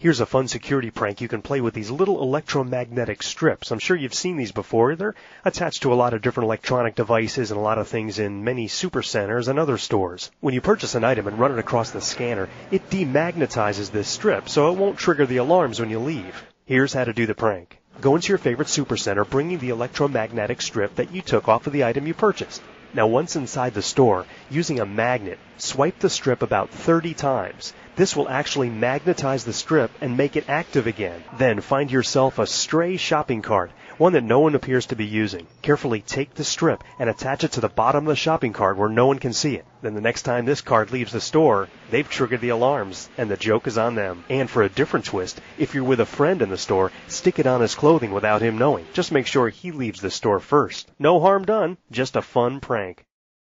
Here's a fun security prank you can play with these little electromagnetic strips. I'm sure you've seen these before. They're attached to a lot of different electronic devices and a lot of things in many super centers and other stores. When you purchase an item and run it across the scanner, it demagnetizes this strip so it won't trigger the alarms when you leave. Here's how to do the prank. Go into your favorite supercenter bringing the electromagnetic strip that you took off of the item you purchased. Now once inside the store, using a magnet, swipe the strip about 30 times. This will actually magnetize the strip and make it active again. Then find yourself a stray shopping cart, one that no one appears to be using. Carefully take the strip and attach it to the bottom of the shopping cart where no one can see it. Then the next time this card leaves the store, they've triggered the alarms and the joke is on them. And for a different twist, if you're with a friend in the store, stick it on his clothing without him knowing. Just make sure he leaves the store first. No harm done, just a fun prank.